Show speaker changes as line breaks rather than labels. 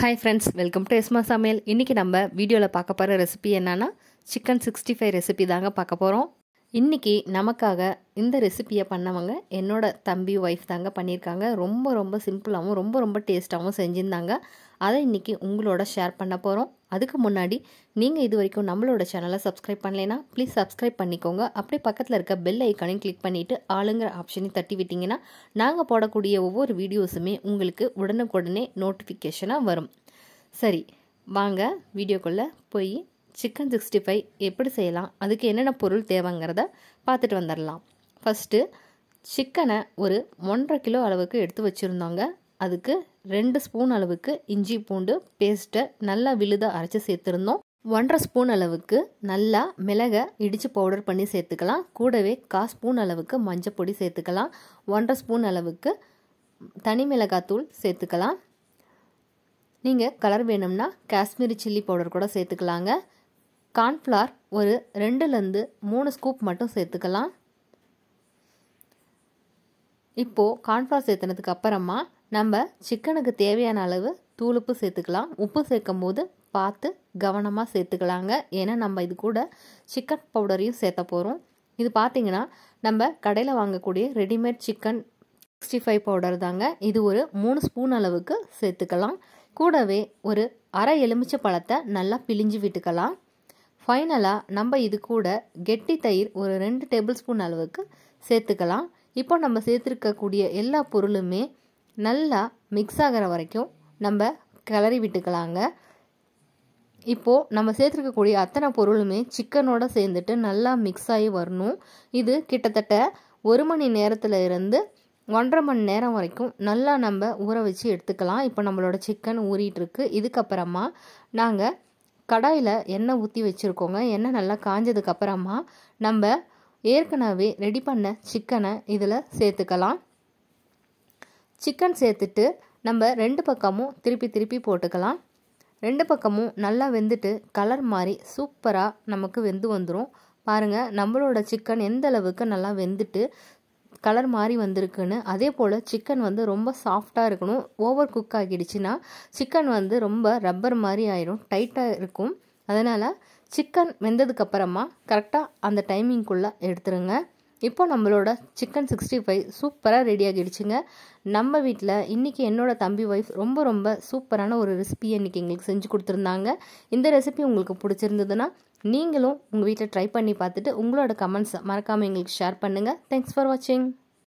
hi friends welcome to எஸ்மா சமையல் இன்றைக்கி நம்ம வீடியோவில் பார்க்க போகிற ரெசிபி என்னென்னா சிக்கன் சிக்ஸ்டி ஃபைவ் ரெசிபி தாங்க பார்க்க போகிறோம் இன்றைக்கி நமக்காக இந்த ரெசிப்பியை பண்ணவங்க என்னோட தம்பி ஒய்ஃப் தாங்க பண்ணியிருக்காங்க ரொம்ப ரொம்ப சிம்பிளாகவும் ரொம்ப ரொம்ப டேஸ்ட்டாகவும் செஞ்சுருந்தாங்க அதை இன்றைக்கி உங்களோட ஷேர் பண்ண போகிறோம் அதுக்கு முன்னாடி நீங்கள் இது வரைக்கும் நம்மளோட சேனலை சப்ஸ்கிரைப் பண்ணலைன்னா ப்ளீஸ் சப்ஸ்கிரைப் பண்ணிக்கோங்க அப்படியே பக்கத்தில் இருக்க பெல் ஐக்கானையும் கிளிக் பண்ணிவிட்டு ஆளுங்கிற ஆப்ஷனையும் தட்டி விட்டிங்கன்னா நாங்கள் போடக்கூடிய ஒவ்வொரு வீடியோஸுமே உங்களுக்கு உடனுக்குடனே நோட்டிஃபிகேஷனாக வரும் சரி வாங்க வீடியோக்குள்ளே போய் சிக்கன் சிக்ஸ்டி ஃபைவ் எப்படி செய்யலாம் அதுக்கு என்னென்ன பொருள் தேவைங்கிறத பார்த்துட்டு வந்துடலாம் ஃபஸ்ட்டு சிக்கனை ஒரு ஒன்றரை கிலோ அளவுக்கு எடுத்து வச்சுருந்தோங்க அதுக்கு ரெண்டு ஸ்பூன் அளவுக்கு இஞ்சி பூண்டு பேஸ்ட்டை நல்லா விழுதாக அரைச்சி சேர்த்துருந்தோம் ஒன்றரை ஸ்பூன் அளவுக்கு நல்லா மிளகை இடித்து பவுடர் பண்ணி சேர்த்துக்கலாம் கூடவே கா ஸ்பூன் அளவுக்கு மஞ்சள் பொடி சேர்த்துக்கலாம் ஒன்றரை ஸ்பூன் அளவுக்கு தனி மிளகாத்தூள் சேர்த்துக்கலாம் நீங்கள் கலர் வேணும்னா காஷ்மீரி சில்லி பவுடர் கூட சேர்த்துக்கலாங்க கார்ன்ஃப்ளார் ஒரு ரெண்டுலேருந்து மூணு ஸ்கூப் மட்டும் சேர்த்துக்கலாம் இப்போது கார்ன்ஃப்ளார் சேர்த்துனதுக்கு அப்புறமா நம்ம சிக்கனுக்கு தேவையான அளவு தூளுப்பு சேர்த்துக்கலாம் உப்பு சேர்க்கும் போது பார்த்து கவனமாக சேர்த்துக்கலாங்க ஏன்னா நம்ம இது கூட சிக்கன் பவுடரையும் சேர்த்த போகிறோம் இது பார்த்திங்கன்னா நம்ம கடையில் வாங்கக்கூடிய readymade chicken sixty five powder தாங்க இது ஒரு மூணு ஸ்பூன் அளவுக்கு சேர்த்துக்கலாம் கூடவே ஒரு அரை எலுமிச்சை பழத்தை நல்லா பிழிஞ்சு விட்டுக்கலாம் ஃபைனலாக நம்ம இது கூட கெட்டி தயிர் ஒரு ரெண்டு டேபிள் ஸ்பூன் அளவுக்கு சேர்த்துக்கலாம் இப்போ நம்ம சேர்த்துருக்கக்கூடிய எல்லா பொருளுமே நல்லா மிக்ஸ் ஆகிற வரைக்கும் நம்ம கிளறி விட்டுக்கலாங்க இப்போது நம்ம சேர்த்துருக்கக்கூடிய அத்தனை பொருளுமே சிக்கனோடு சேர்ந்துட்டு நல்லா மிக்ஸ் ஆகி வரணும் இது கிட்டத்தட்ட ஒரு மணி நேரத்தில் இருந்து ஒன்றரை மணி நேரம் வரைக்கும் நல்லா நம்ம ஊற வச்சு எடுத்துக்கலாம் இப்போ நம்மளோட சிக்கன் ஊறிட்டுருக்கு இதுக்கப்புறமா நாங்கள் கடாயில் எண்ணெய் ஊற்றி வச்சுருக்கோங்க எண்ணெய் நல்லா காஞ்சதுக்கப்புறமா நம்ம ஏற்கனவே ரெடி பண்ண சிக்கனை இதில் சேர்த்துக்கலாம் சிக்கன் சேர்த்துட்டு நம்ம ரெண்டு பக்கமும் திருப்பி திருப்பி போட்டுக்கலாம் ரெண்டு பக்கமும் நல்லா வெந்துட்டு கலர் மாதிரி சூப்பராக நமக்கு வெந்து வந்துடும் பாருங்கள் நம்மளோட சிக்கன் எந்த அளவுக்கு நல்லா வெந்துட்டு கலர் மாதிரி வந்திருக்குன்னு அதே போல் சிக்கன் வந்து ரொம்ப சாஃப்டாக இருக்கணும் ஓவர் குக் ஆகிடுச்சின்னா சிக்கன் வந்து ரொம்ப ரப்பர் மாதிரி ஆயிரும் டைட்டாக இருக்கும் அதனால் சிக்கன் வெந்ததுக்கப்புறமா கரெக்டாக அந்த டைமிங்குள்ளே எடுத்துருங்க இப்போ நம்மளோட சிக்கன் சிக்ஸ்டி ஃபைவ் சூப்பராக ரெடி ஆகிடுச்சுங்க நம்ம வீட்டில் இன்றைக்கி என்னோட தம்பி ஒய்ஃப் ரொம்ப ரொம்ப சூப்பரான ஒரு ரெசிபியை இன்றைக்கி எங்களுக்கு செஞ்சு கொடுத்துருந்தாங்க இந்த ரெசிபி உங்களுக்கு பிடிச்சிருந்ததுன்னா நீங்களும் உங்கள் வீட்டில் ட்ரை பண்ணி பார்த்துட்டு உங்களோட கமெண்ட்ஸை மறக்காமல் எங்களுக்கு ஷேர் பண்ணுங்கள் தேங்க்ஸ் ஃபார் வாட்சிங்